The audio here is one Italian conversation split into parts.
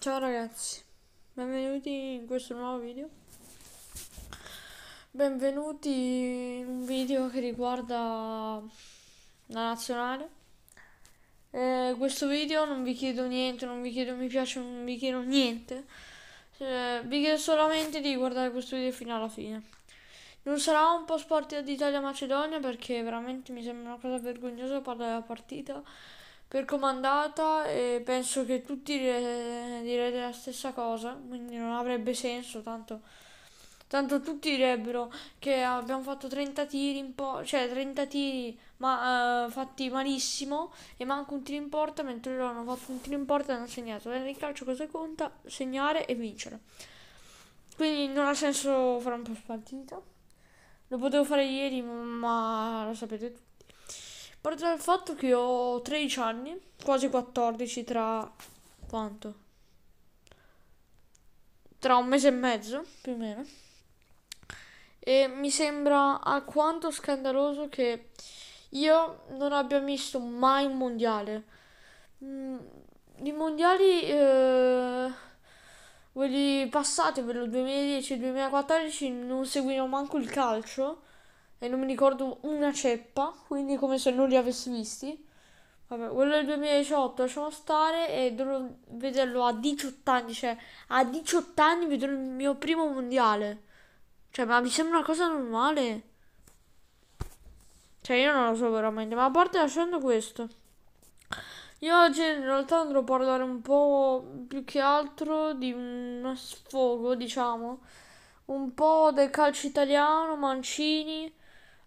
Ciao ragazzi, benvenuti in questo nuovo video. Benvenuti in un video che riguarda la nazionale. Eh, questo video non vi chiedo niente, non vi chiedo mi piace, non vi chiedo niente. Eh, vi chiedo solamente di guardare questo video fino alla fine. Non sarà un po' sport d'Italia-Macedonia perché veramente mi sembra una cosa vergognosa parlare della partita per comandata e penso che tutti direte la stessa cosa, quindi non avrebbe senso, tanto, tanto tutti direbbero che abbiamo fatto 30 tiri in porta, cioè 30 tiri ma, uh, fatti malissimo e manco un tiro in porta, mentre loro hanno fatto un tiro in porta e hanno segnato. Nel eh, calcio cosa conta? Segnare e vincere. Quindi non ha senso fare un po' spartita. Lo potevo fare ieri, ma lo sapete tutti. Guarda dal fatto che ho 13 anni, quasi 14 tra... quanto? Tra un mese e mezzo, più o meno. E mi sembra alquanto scandaloso che io non abbia visto mai un mondiale. Mm, I mondiali... Eh quelli passati per lo 2010-2014 non seguivo manco il calcio e non mi ricordo una ceppa, quindi come se non li avessi visti. Vabbè, quello del 2018 lasciamo stare e dovrò vederlo a 18 anni, cioè a 18 anni vedrò il mio primo mondiale. Cioè, ma mi sembra una cosa normale. Cioè, io non lo so veramente, ma a parte lasciando questo. Io oggi in realtà andrò a parlare un po' più che altro di uno sfogo, diciamo, un po' del calcio italiano, Mancini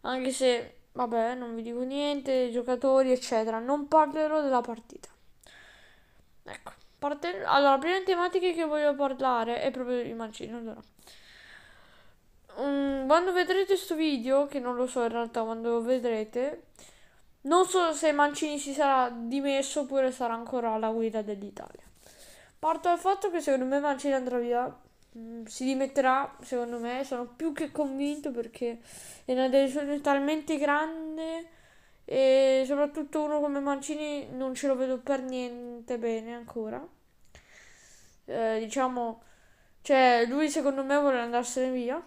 anche se vabbè non vi dico niente dei giocatori eccetera non parlerò della partita ecco partendo allora prima tematica che voglio parlare è proprio il mancino allora um, quando vedrete questo video che non lo so in realtà quando lo vedrete non so se Mancini si sarà dimesso oppure sarà ancora alla guida dell'Italia parto dal fatto che secondo me Mancini andrà via Mm, si dimetterà, secondo me, sono più che convinto perché è una delusione talmente grande e soprattutto uno come Mancini non ce lo vedo per niente bene ancora. Eh, diciamo, cioè, lui secondo me vuole andarsene via.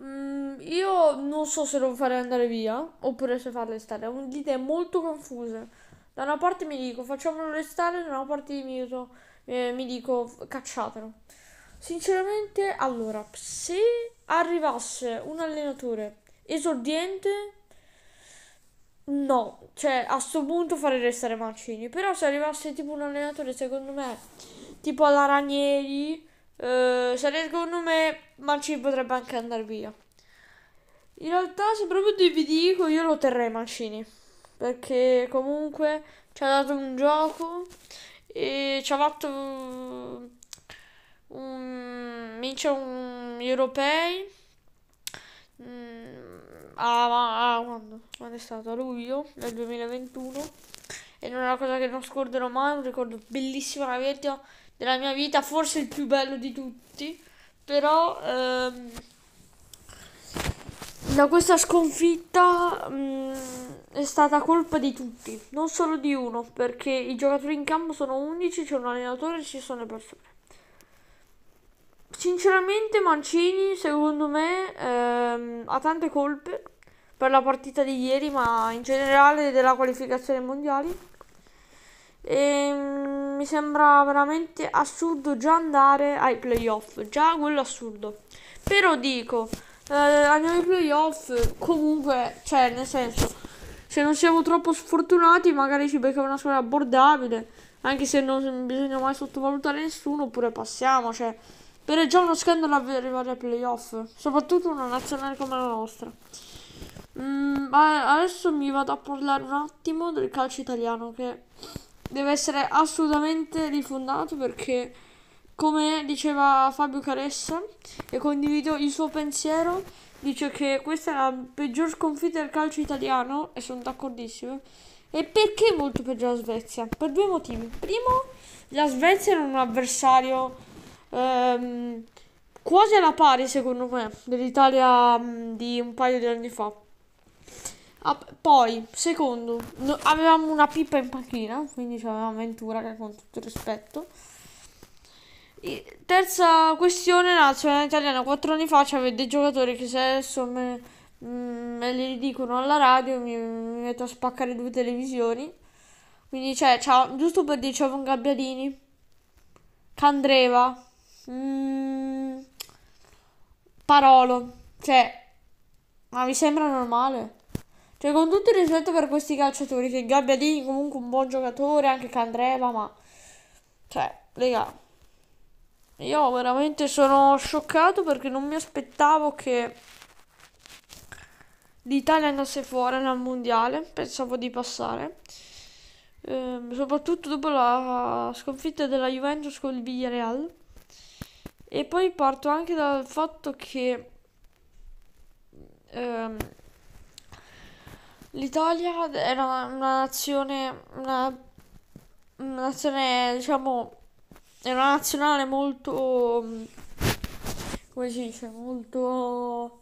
Mm, io non so se lo farei andare via oppure se farle stare, ho idee molto confuse da una parte mi dico facciamolo restare, da una parte mi dico, eh, mi dico cacciatelo. Sinceramente, allora, se arrivasse un allenatore esordiente, no, cioè a sto punto farei restare Mancini. Però se arrivasse tipo un allenatore, secondo me, tipo alla Ranieri, eh, secondo me Mancini potrebbe anche andare via. In realtà, se proprio vi dico, io lo terrei Mancini perché comunque ci ha dato un gioco e ci ha fatto un, un un europei mm, ah, a, a, ah, quando? quando è stato a luglio del 2021 e non è una cosa che non scorderò mai, un ricordo bellissimo della mia vita, forse il più bello di tutti, però ehm, da questa sconfitta mh, mm, è stata colpa di tutti, non solo di uno, perché i giocatori in campo sono 11, c'è un allenatore e ci sono le persone. Sinceramente Mancini, secondo me, ehm, ha tante colpe per la partita di ieri, ma in generale della qualificazione mondiale. E, ehm, mh, mi sembra veramente assurdo già andare ai playoff, già quello assurdo. Però dico eh, andiamo ai playoff. Comunque, cioè, nel senso, se non siamo troppo sfortunati, magari ci becchiamo una squadra abbordabile. Anche se non bisogna mai sottovalutare nessuno, oppure passiamo. Cioè, per è già uno scandalo arrivare ai playoff. Soprattutto una nazionale come la nostra. Mm, adesso mi vado a parlare un attimo del calcio italiano che deve essere assolutamente rifondato perché come diceva Fabio Caressa, e condivido il suo pensiero, dice che questa è la peggior sconfitta del calcio italiano, e sono d'accordissimo. E perché molto peggio la Svezia? Per due motivi. Primo, la Svezia era un avversario ehm, quasi alla pari, secondo me, dell'Italia mm, di un paio di anni fa. poi, secondo, avevamo una pippa in panchina, quindi c'avevamo Ventura con tutto rispetto. Terza questione, la nazionale italiana quattro anni fa c'avevo dei giocatori che se adesso me, mm, me li dicono alla radio mi, mi, metto a spaccare due televisioni. Quindi cioè, c'ha, giusto per dire c'avevo un Gabbiadini, Candreva, mm, Parolo, cioè, ma mi sembra normale? Cioè, con tutto il rispetto per questi calciatori, che Gabbiadini comunque un buon giocatore, anche Candreva, ma... Cioè, raga, io veramente sono scioccato perché non mi aspettavo che l'Italia andasse fuori dal mondiale, pensavo di passare. Eh, soprattutto dopo la sconfitta della Juventus con il Villarreal. E poi parto anche dal fatto che ehm, l'Italia era una nazione, una, una nazione diciamo è una nazionale molto mm, come si dice molto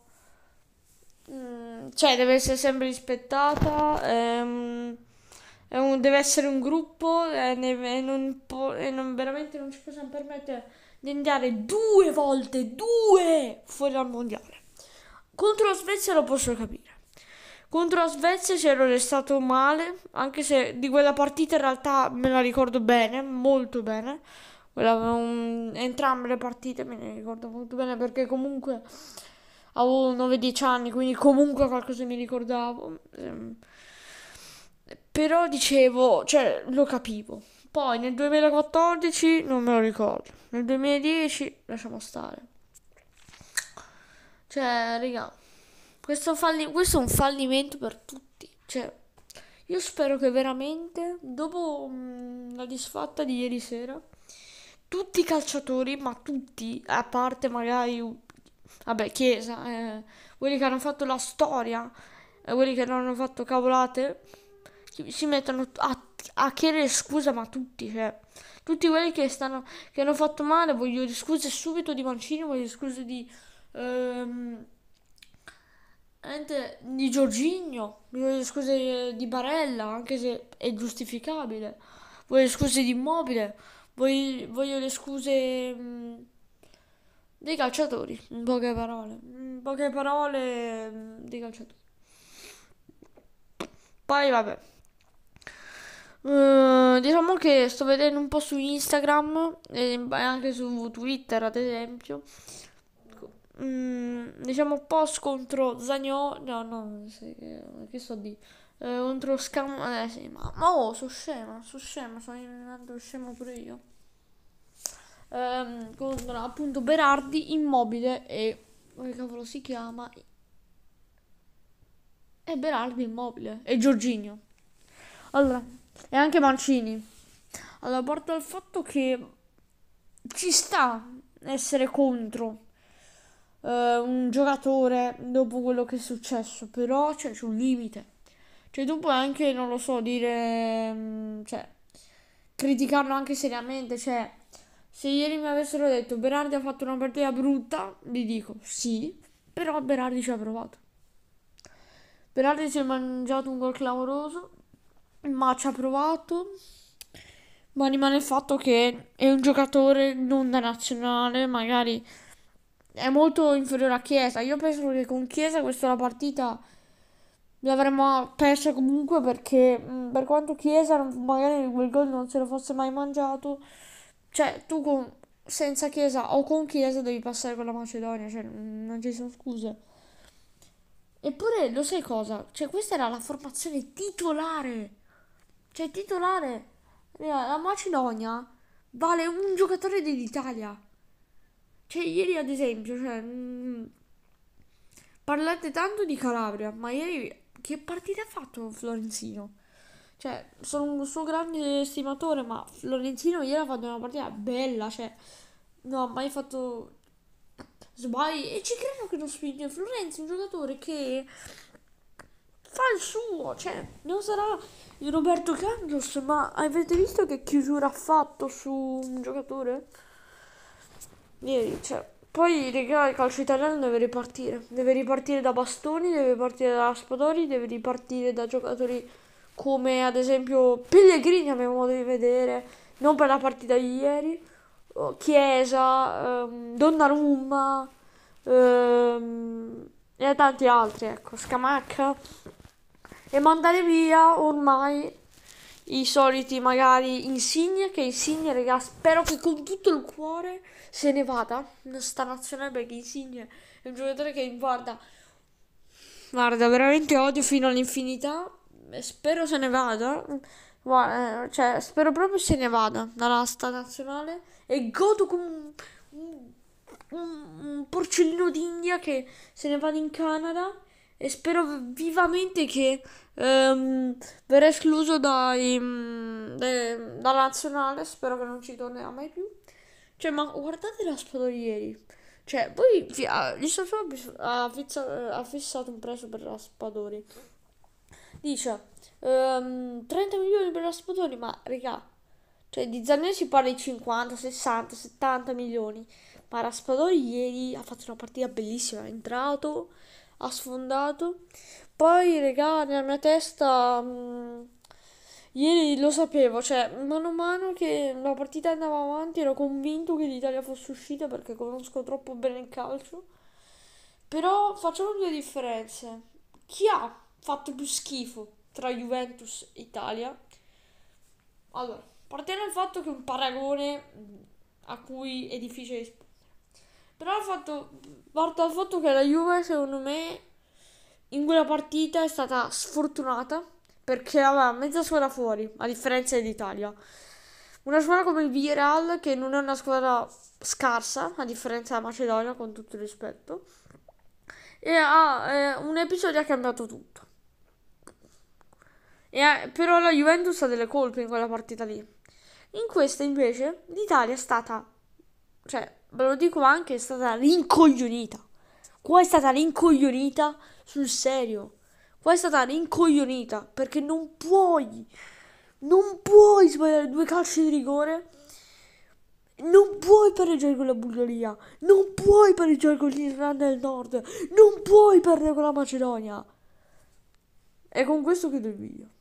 mh, mm, cioè deve essere sempre rispettata ehm, un, deve essere un gruppo e, non non, veramente non ci possiamo permettere di andare due volte due fuori dal mondiale contro la Svezia lo posso capire contro la Svezia c'ero restato male anche se di quella partita in realtà me la ricordo bene molto bene entrambe le partite me ne ricordo molto bene perché comunque avevo 9-10 anni, quindi comunque qualcosa mi ricordavo. Ehm, però dicevo, cioè lo capivo. Poi nel 2014 non me lo ricordo, nel 2010 lasciamo stare. Cioè, raga, questo, falli- questo è un fallimento per tutti. Cioè, io spero che veramente, dopo mh, mm, la disfatta di ieri sera, tutti i calciatori, ma tutti, a parte magari, vabbè, Chiesa, eh, quelli che hanno fatto la storia, eh, quelli che non hanno fatto cavolate, si mettono a, a chiedere scusa, ma tutti, cioè, tutti quelli che, stanno, che hanno fatto male, voglio scuse subito di Mancini, voglio scuse di... Ehm, di Giorgigno, voglio scuse di Barella, anche se è giustificabile, voglio scuse di Immobile, voglio, voglio le scuse mm, dei calciatori, in poche parole, in poche parole mm, dei calciatori. Poi vabbè. Uh, diciamo che sto vedendo un po' su Instagram e anche su Twitter ad esempio mm, diciamo post contro Zagnolo no no che so di eh, contro Scam. Eh sì, ma, ma oh, sono scema, sono scema, sono un altro scemo pure io. Ehm, contro appunto Berardi, Immobile e come cavolo si chiama? E eh, Berardi Immobile e Giorginio. Allora, e anche Mancini. Allora, porta al fatto che ci sta essere contro Uh, un giocatore dopo quello che è successo, però cioè, c'è un limite. Cioè tu puoi anche, non lo so, dire... Mm, cioè, criticarlo anche seriamente. Cioè, se ieri mi avessero detto Berardi ha fatto una partita brutta, vi dico sì, però Berardi ci ha provato. Berardi si è mangiato un gol clamoroso, ma ci ha provato. Ma rimane il fatto che è un giocatore non da nazionale, magari è molto inferiore a Chiesa. Io penso che con Chiesa questa partita l'avremmo persa comunque perché mm, per quanto Chiesa magari quel gol non se lo fosse mai mangiato, cioè tu con, senza Chiesa o con Chiesa devi passare con la Macedonia, cioè mm, non ci sono scuse. Eppure lo sai cosa? Cioè questa era la formazione titolare, cioè titolare. Eh, la Macedonia vale un giocatore dell'Italia. Cioè ieri ad esempio, cioè, mh, mm, parlate tanto di Calabria, ma ieri che partita ha fatto Florenzino? Cioè, sono un suo grande stimatore, ma Florenzino ieri ha fatto una partita bella, cioè, non ha mai fatto sbagli. E ci credo che non spinge Florenzi, un giocatore che fa il suo, cioè, non sarà il Roberto Cangios, ma avete visto che chiusura ha fatto su un giocatore? Ieri, cioè, poi, raga, il calcio italiano deve ripartire. Deve ripartire da bastoni, deve partire da spadori, deve ripartire da giocatori come ad esempio Pellegrini, a mio modo di vedere, non per la partita di ieri, oh, Chiesa, ehm, Donnarumma ehm, e tanti altri, ecco, Scamacca. E mandare via ormai i soliti magari Insigne, che Insigne, raga, spero che con tutto il cuore se ne vada sta nazionale perché Insigne è un giocatore che guarda guarda, veramente odio fino all'infinità spero se ne vada guarda, eh, cioè, spero proprio se ne vada dalla sta nazionale e godo come un, un, un porcellino d'India che se ne vada in Canada e spero vivamente che um, verrà escluso dai, mm, de, dalla nazionale, spero che non ci tornerà mai più. Cioè, ma guardate la l'aspodo ieri. Cioè, poi ah, gli Sofab ha, ha fissato un prezzo per Raspadori. Dice um, ehm, 30 milioni per Raspadori, ma regà, cioè di Zanoni si parla di 50, 60, 70 milioni. Ma Raspadori ieri ha fatto una partita bellissima, è entrato, ha sfondato. Poi, regà, nella mia testa... Mh, mm, ieri lo sapevo, cioè, mano a mano che la partita andava avanti ero convinto che l'Italia fosse uscita perché conosco troppo bene il calcio. Però facciamo due differenze. Chi ha fatto più schifo tra Juventus e Italia? Allora, partendo dal fatto che un paragone a cui è difficile rispondere però ha fatto, parto dal fatto che la Juve, secondo me, in quella partita è stata sfortunata perché aveva mezza squadra fuori, a differenza dell'Italia. Una squadra come il Villarreal, che non è una squadra scarsa, a differenza della Macedonia, con tutto il rispetto. E ha, eh, un episodio che ha cambiato tutto. E, però la Juventus ha delle colpe in quella partita lì. In questa, invece, l'Italia è stata cioè, ve lo dico anche, è stata rincoglionita. Qua è stata rincoglionita sul serio. Qua è stata rincoglionita perché non puoi, non puoi sbagliare due calci di rigore. Non puoi pareggiare con la Bulgaria, non puoi pareggiare con l'Irlanda del Nord, non puoi perdere con la Macedonia. E con questo chiudo il video.